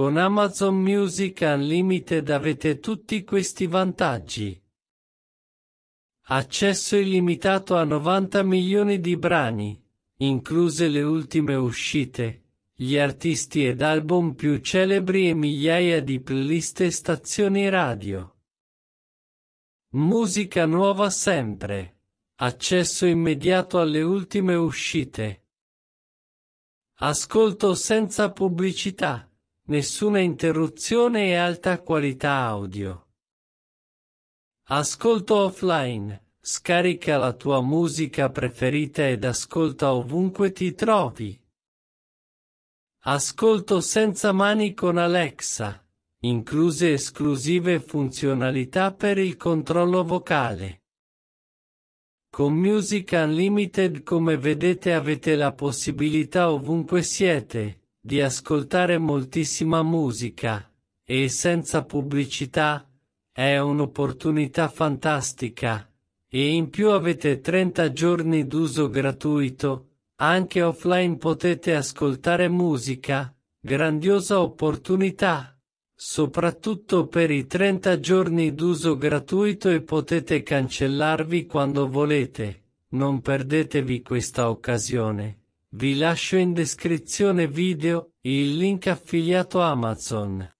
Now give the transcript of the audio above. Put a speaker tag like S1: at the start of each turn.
S1: Con Amazon Music Unlimited avete tutti questi vantaggi. Accesso illimitato a 90 milioni di brani, incluse le ultime uscite, gli artisti ed album più celebri e migliaia di playlist e stazioni radio. Musica nuova sempre. Accesso immediato alle ultime uscite. Ascolto senza pubblicità nessuna interruzione e alta qualità audio. Ascolto offline, scarica la tua musica preferita ed ascolta ovunque ti trovi. Ascolto senza mani con Alexa, incluse esclusive funzionalità per il controllo vocale. Con Music Unlimited come vedete avete la possibilità ovunque siete di ascoltare moltissima musica, e senza pubblicità, è un'opportunità fantastica. E in più avete 30 giorni d'uso gratuito, anche offline potete ascoltare musica, grandiosa opportunità. Soprattutto per i 30 giorni d'uso gratuito e potete cancellarvi quando volete. Non perdetevi questa occasione. Vi lascio in descrizione video il link affiliato Amazon.